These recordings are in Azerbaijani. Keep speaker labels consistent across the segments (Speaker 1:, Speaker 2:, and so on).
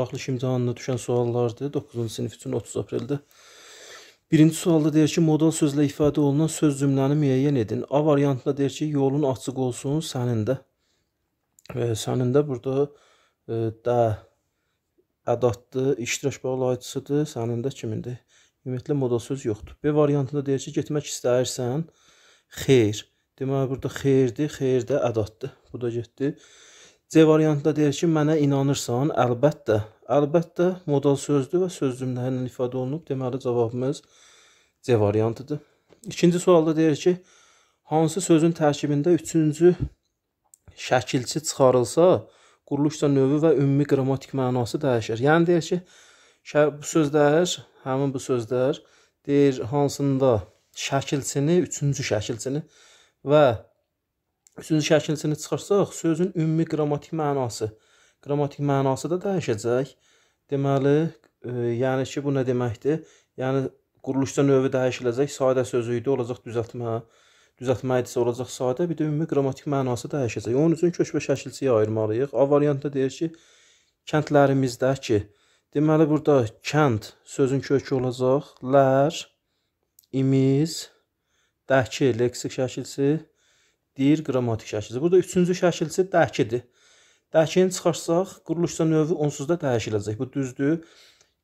Speaker 1: Buraxılış imtahanına düşən suallardır. 9-cu sinif üçün 30 apreldə. Birinci sualda deyir ki, modal sözlə ifadə olunan söz cümləni müəyyən edin. A variantında deyir ki, yolun açıq olsun sənində. E, sənində burada e, də ədatdır, iştirak bağlayıcısıdır, sənində kimindir? Ümumiyyətlə modal söz yoxdur. B variantında deyir ki, getmək istəyirsən, xeyr. Deməli burada xeyrdir, xeyr də ədatdır. Bu da getdi. C variantında deyir ki, mənə inanırsan? Əlbəttə. Əlbəttə modal sözdür və söz cümlələrindən ifadə olunub. Deməli cavabımız C variantıdır. İkinci sualda deyir ki, hansı sözün tərkibində üçüncü şəkilçi çıxarılsa, quruluşca növü və ümumi qrammatik mənası dəyişir. Yəni deyir ki, bu sözlər, həmin bu sözlər deyir hansında şəkilçini, üçüncü şəkilçini və söz şəkilçini çıxırsaq, sözün ümumi qrammatik mənası, qrammatik mənası da dəyişəcək. Deməli, e, yəni ki, bu nə deməkdir? Yəni quruluşda növü dəyişiləcək, sadə sözü idi, olacaq düzəltmə, düzəltmə idisə olacaq sadə, bir də ümumi qrammatik mənası dəyişəcək. Onun üçün köçmə şəkilçiyə ayırmalıyıq. A variantda deyir ki, kəndlərimizdəki. Deməli burada kənd sözün kökü olacaq, lər, imiz, dəki leksik şəkilçisi deyir qrammatik şəkildir. Burada üçüncü şəkil isə dəkidir. Dəkini çıxarsaq, quruluşda növü onsuz da dəyişiləcək. Bu düzdür.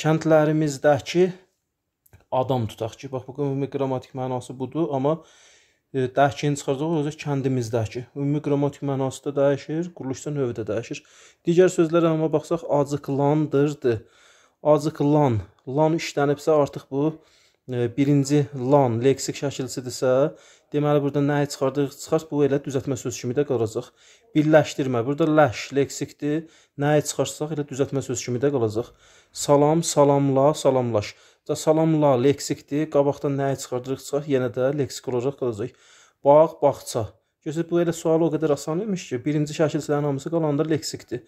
Speaker 1: Kəndlərimizdəki adam tutaq ki, bax bu ümumi qrammatik mənası budur, amma e, dəkini çıxarsaq olacaq kəndimizdəki. Ümumi qrammatik mənası da dəyişir, quruluşda növü də dəyişir. Digər sözlərə amma baxsaq, acıqlandırdı. Acıqlan, lan işlənibsə artıq bu e, birinci lan leksik şəkilsidirsə, Deməli burada nəyi çıxardırıq? Çıxar bu elə düzəltmə söz kimi də qalacaq. Birləşdirmə. Burada ləş leksikdir. Nəyi çıxarsaq elə düzəltmə söz kimi də qalacaq. Salam, salamla, salamlaş. Da salamla leksikdir. Qabaqdan nəyi çıxardırıq? Çıxar yenə də leksik olacaq qalacaq. Bağ, bağça. Görürsüz bu elə sual o qədər asan imiş ki, birinci şəkilçilərin hamısı qalanda leksikdir.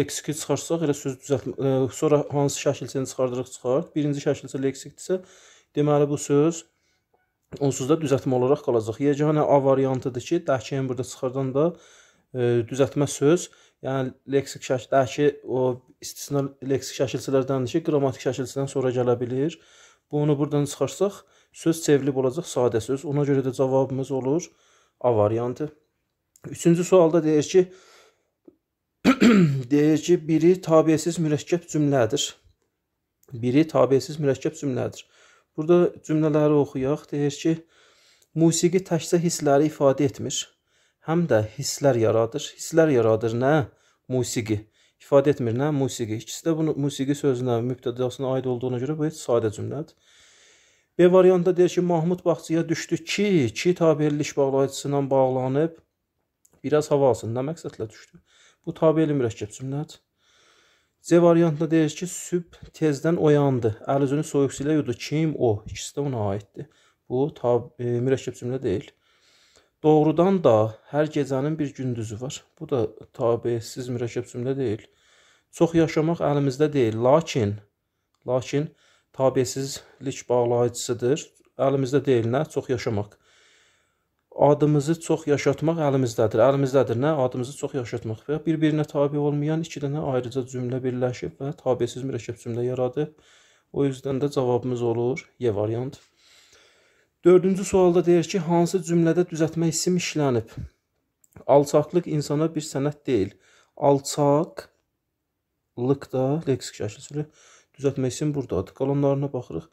Speaker 1: Leksiki çıxarsaq elə söz düzəltmə, ə, e, sonra hansı şəkilçəni çıxardırıq çıxart. Birinci şəkilçi leksikdirsə, deməli bu söz onsuz da düzəltmə olaraq qalacaq. Yeganə A variantıdır ki, dəhkiyəni burada çıxardan da e, düzəltmə söz, yəni leksik şəkil, dəki o istisna leksik şəkilçilərdəndir ki, qrammatik şəkilçidən sonra gələ bilər. Bunu buradan çıxarsaq, söz çevrilib olacaq sadə söz. Ona görə də cavabımız olur A variantı. Üçüncü sualda deyir ki, deyir ki, biri tabiyəsiz mürəkkəb cümlədir. Biri tabiyəsiz mürəkkəb cümlədir. Burada cümlələri oxuyaq. Deyir ki, musiqi təkcə hissləri ifadə etmir, həm də hisslər yaradır. Hisslər yaradır nə? Musiqi. İfadə etmir nə? Musiqi. İkisi də bunu musiqi sözünə, mübtədasına aid olduğuna görə bu heç sadə cümlədir. B variantda deyir ki, Mahmud bağçaya düşdü ki, ki tabirlik bağlayıcısından bağlanıb, biraz hava alsın. Nə məqsədlə düşdü? Bu tabirli mürəkkəb cümlədir. C variantında deyir ki, sübh tezdən oyandı. Əl üzünü soyuq silə yudu. Kim o? İkisi də ona aiddir. Bu tab e, mürəkkəb cümlə deyil. Doğrudan da hər gecənin bir gündüzü var. Bu da tabesiz mürəkkəb cümlə deyil. Çox yaşamaq əlimizdə deyil, lakin lakin tabesizlik bağlayıcısıdır. Əlimizdə deyil nə? Çox yaşamaq adımızı çox yaşatmaq əlimizdədir. Əlimizdədir nə? Adımızı çox yaşatmaq və bir-birinə tabe olmayan iki dənə ayrıca cümlə birləşib və tabesiz mürəkkəb cümlə yaradıb. O yüzdən də cavabımız olur Y variant. Dördüncü sualda deyir ki, hansı cümlədə düzəltmə isim işlənib? Alçaqlıq insana bir sənət deyil. Alçaqlıq da leksik şəkildə düzəltmə isim burdadır. Qalanlarına baxırıq.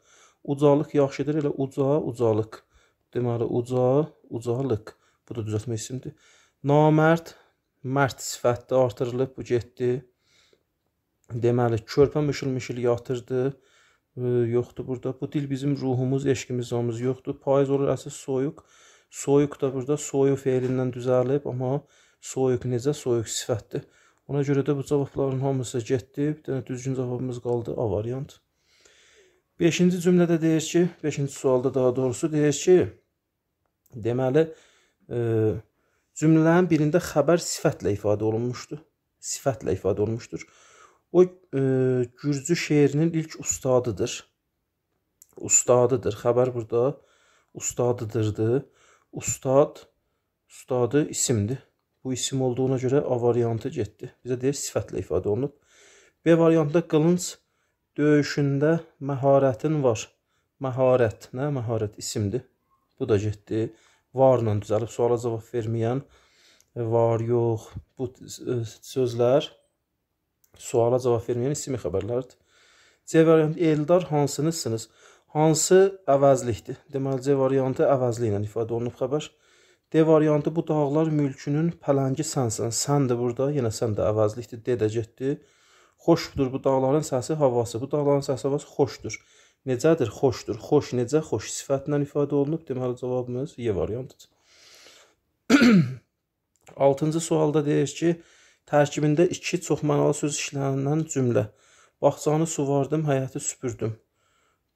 Speaker 1: Ucalıq yaxşıdır, elə uca, ucalıq. Deməli uca, ucalıq. Bu da düzəltmə isimdir. Namərd, mərd sifətdə artırılıb, bu getdi. Deməli körpə mışıl-mışıl yatırdı. E, yoxdur burada. Bu dil bizim ruhumuz, eşqimiz, zamımız yoxdur. Payız olur əsas soyuq. Soyuq da burada soyu feilindən düzəlib, amma soyuq necə soyuq sifətdir. Ona görə də bu cavabların hamısı getdi. Bir dənə düzgün cavabımız qaldı A variantı. Beşinci cümlədə deyir ki, beşinci sualda daha doğrusu deyir ki, deməli, e, cümlələrin birində xəbər sifətlə ifadə olunmuşdur. Sifətlə ifadə olunmuşdur. O, e, gürcü şeirinin ilk ustadıdır. Ustadıdır. Xəbər burada ustadıdırdı. Ustad, ustadı isimdir. Bu isim olduğuna görə A variantı getdi. Bizə deyir sifətlə ifadə olunub. B variantında qılınc, Döyüşündə məharətin var. Məharət, nə məharət isimdir. Bu da getdi. Varla düzəlib suala cavab verməyən e, var, yox. Bu e, sözlər suala cavab verməyən isim xəbərlərdir. C variantı Eldar hansınızsınız? Hansı əvəzlikdir? Deməli C variantı əvəzli ilə ifadə olunub xəbər. D variantı bu dağlar mülkünün pələngi sənsən. Sən də burada, yenə sən də əvəzlikdir, D də getdi. Xoşdur bu dağların səsi, havası. Bu dağların səsi, havası xoşdur. Necədir? Xoşdur. Xoş necə? Xoş sifətindən ifadə olunub. Deməli cavabımız Y variantıdır. 6-cı sualda deyir ki, tərkibində 2 çoxmənalı söz işlənilən cümlə. Bağçanı suvardım, həyəti süpürdüm.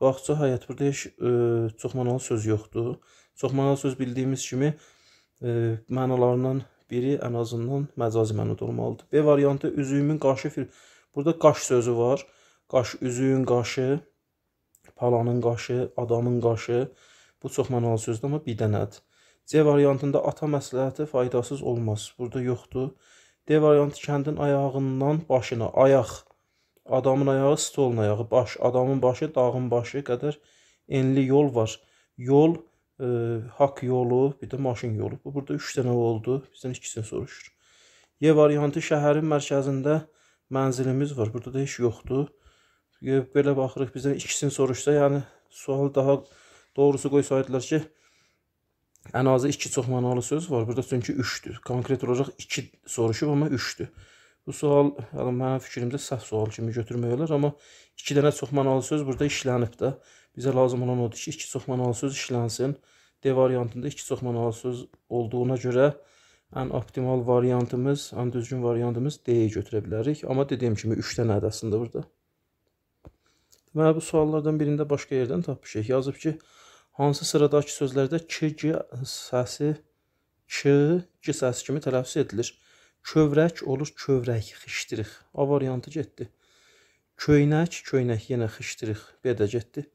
Speaker 1: Bağça, həyət. Burada heç e, çoxmənalı söz yoxdur. Çoxmənalı söz bildiyimiz kimi ə, e, mənalarından biri ən azından məcazi mənada olmalıdır. B variantı üzüyümün qaşı fil Burada qaş sözü var. Qaş üzüyün qaşı, palanın qaşı, adamın qaşı. Bu çox mənalı sözdür, amma bir dənədir. C variantında ata məsləhəti faydasız olmaz. Burada yoxdur. D variantı kəndin ayağından başına, ayaq, adamın ayağı stolun ayağı, baş, adamın başı, dağın başı qədər enli yol var. Yol, e, haqq yolu, bir də maşın yolu. Bu burada 3 dənə oldu. Bizdən ikisini soruşur. Y variantı şəhərin mərkəzində mənzilimiz var. Burada da heç yoxdur. Belə baxırıq, bizdən ikisini soruşsa, yəni sual daha doğrusu qoysaydılar ki, ən azı iki çoxmanalı söz var. Burada çünki 3-dür. Konkret olaraq 2 soruşub, amma 3-dür. Bu sual, yəni mənim fikrimcə səhv sual kimi götürmək olar, amma 2 dənə çoxmanalı söz burada işlənib də. Bizə lazım olan odur ki, 2 çoxmanalı söz işlənsin. D variantında 2 çoxmanalı söz olduğuna görə ən optimal variantımız, ən düzgün variantımız D-yə götürə bilərik. Amma dediyim kimi 3 dənə ədəsində burada. Deməli, bu suallardan birində başqa yerdən tapmışıq. Yazıb ki, hansı sıradakı sözlərdə k, g səsi, k, g səsi kimi tələffüz edilir? Kövrək olur kövrək, xişdirik. A variantı getdi. Köynək, köynək yenə xişdirik. B də getdi.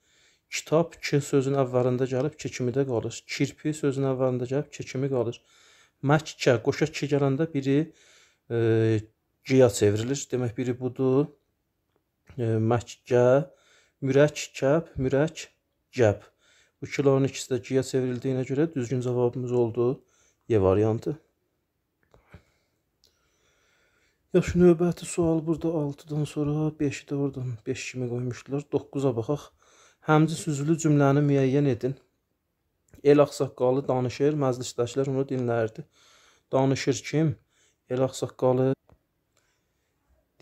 Speaker 1: Kitab, k sözün əvvəlində gəlib, k kimi də qalır. Kirpi sözün əvvəlində gəlib, k kimi qalır. Kirpi Məkkə qoşa kişi gələndə biri e, Giya çevrilir. Demək biri budur. E, Məkkə, Mürək, Kəb, Mürək, Gəb. Bu kiloların ikisi də Giya çevrildiyinə görə düzgün cavabımız oldu. Y variantı. Yaxşı, növbəti sual burada 6-dan sonra 5-i də oradan 5 kimi qoymuşdular. 9-a baxaq. Həmzi süzülü cümləni müəyyən edin. El ağsaqqalı danışır, məclisdəkilər onu dinlərdi. Danışır kim? El ağsaqqalı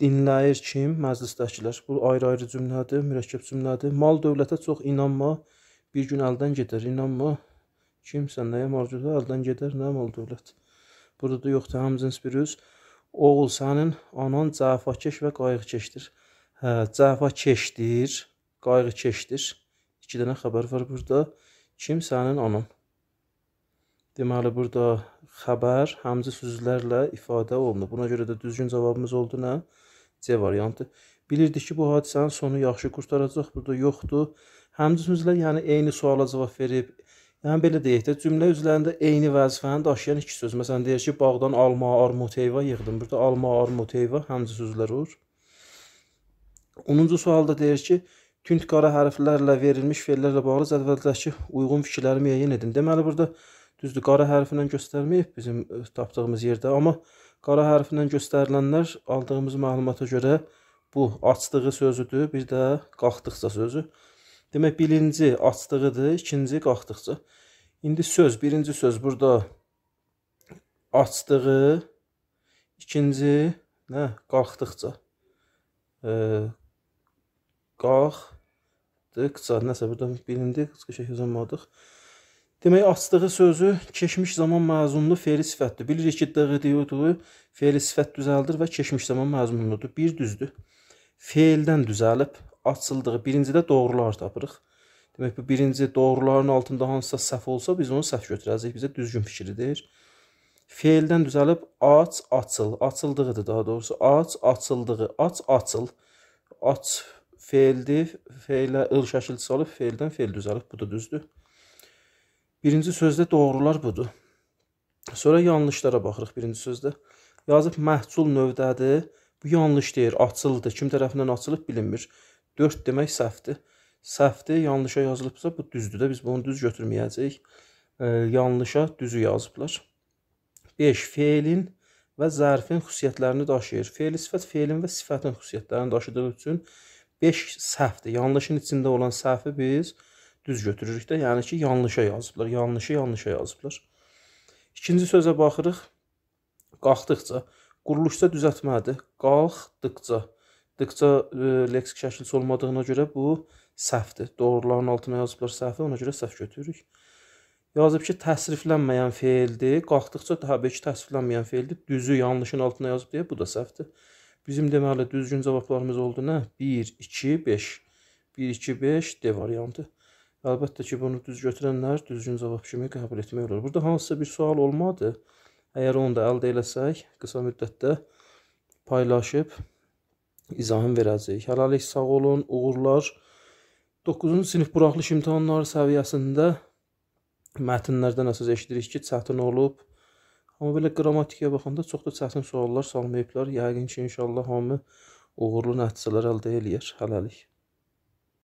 Speaker 1: dinləyir kim? Məclisdəkilər. Bu ayrı-ayrı cümlədir, mürəkkəb cümlədir. Mal dövlətə çox inanma, bir gün əldən gedər. İnanma, kimsə nəyə marcudur, əldən gedər, nə mal dövlət. Burada yoxdur həmcins bir üz. Oğul sənin anan cəfakeş və qayğıkeşdir. Hə, cəfakeşdir, qayğıkeşdir. 2 dənə xəbər var burada kimsənin onun. Deməli burada xəbər həmzi sözlərlə ifadə olunub. Buna görə də düzgün cavabımız oldu nə? C variantı. Bilirdik ki, bu hadisənin sonu yaxşı qurtaracaq, burada yoxdur. Həmzi sözlər, yəni eyni suala cavab verib. Yəni belə deyək də, cümlə üzvlərində eyni vəzifəni daşıyan iki söz. Məsələn, deyir ki, bağdan alma, armud, heyva yığdım. Burada alma, armud, heyva həmzi sözlər olur. 10-cu sualda deyir ki, tünd qara hərflərlə verilmiş fellərlə bağlı cədvəldəki uyğun fikirləri müəyyən edin. Deməli burada düzdür qara hərfindən göstərməyib bizim e, tapdığımız yerdə, amma qara hərfindən göstərilənlər aldığımız məlumata görə bu açdığı sözüdür, bir də qalxdıqca sözü. Demək birinci açdığıdır, ikinci qalxdıqca. İndi söz, birinci söz burada açdığı, ikinci nə qalxdıqca. E, qalx Qısa nəsə burada bilindi, qısa şey yazılmadıq. Demək, açdığı sözü keçmiş zaman məzunlu fe'li sifətdir. Bilirik ki, dığı deyirdiyi fe'li sifət düzəldir və keçmiş zaman məzunludur. Bir düzdür. Fe'ldən düzəlib, açıldığı birincidə doğrular tapırıq. Demək, bu birinci doğruların altında hansısa səhv olsa, biz onu səhv götürəcəyik. Bizə düzgün fikridir. Fe'ldən düzəlib aç, açıl, açıldığıdır daha doğrusu. Aç, açıldığı, aç, açıl. Aç feildir. Feilə ıl şəkilçisi alıb, feildən feil düzəlib. Bu da düzdür. Birinci sözdə doğrular budur. Sonra yanlışlara baxırıq birinci sözdə. Yazıb məhsul növdədir. Bu yanlış deyir, açıldı. Kim tərəfindən açılıb bilinmir. 4 demək səhvdir. Səhvdir, yanlışa yazılıbsa bu düzdür də. Biz bunu düz götürməyəcəyik. E, yanlışa düzü yazıblar. 5. Feilin və zərfin xüsusiyyətlərini daşıyır. Feili sifət feilin və sifətin xüsusiyyətlərini daşıdığı üçün 5 səhvdir. Yanlışın içində olan səhvi biz düz götürürük də. Yəni ki, yanlışa yazıblar. Yanlışı yanlışa yazıblar. İkinci sözə baxırıq. Qalxdıqca, quruluşda düzəltmədir. Qalxdıqca, dıqca e, leksik şəkilçi olmadığına görə bu səhvdir. Doğruların altına yazıblar səhvi, ona görə səhv götürürük. Yazıb ki, təsriflənməyən feildir. Qalxdıqca daha bir ki, təsriflənməyən feildir. Düzü yanlışın altına yazıb deyə bu da səhvdir. Bizim deməli düzgün cavablarımız oldu nə? 1, 2, 5. 1, 2, 5 D variantı. Əlbəttə ki, bunu düz götürənlər düzgün cavab kimi qəbul etmək olur. Burada hansısa bir sual olmadı. Əgər onu da əldə eləsək, qısa müddətdə paylaşıb izahını verəcəyik. Hələlik sağ olun, uğurlar. 9-cu sinif buraxılış imtahanları səviyyəsində mətnlərdən əsas eşidirik ki, çətin olub. Amma belə qrammatikaya baxanda çox da çətin suallar salmayıblar. Yəqin ki, inşallah hamı uğurlu nəticələr əldə eləyər hələlik.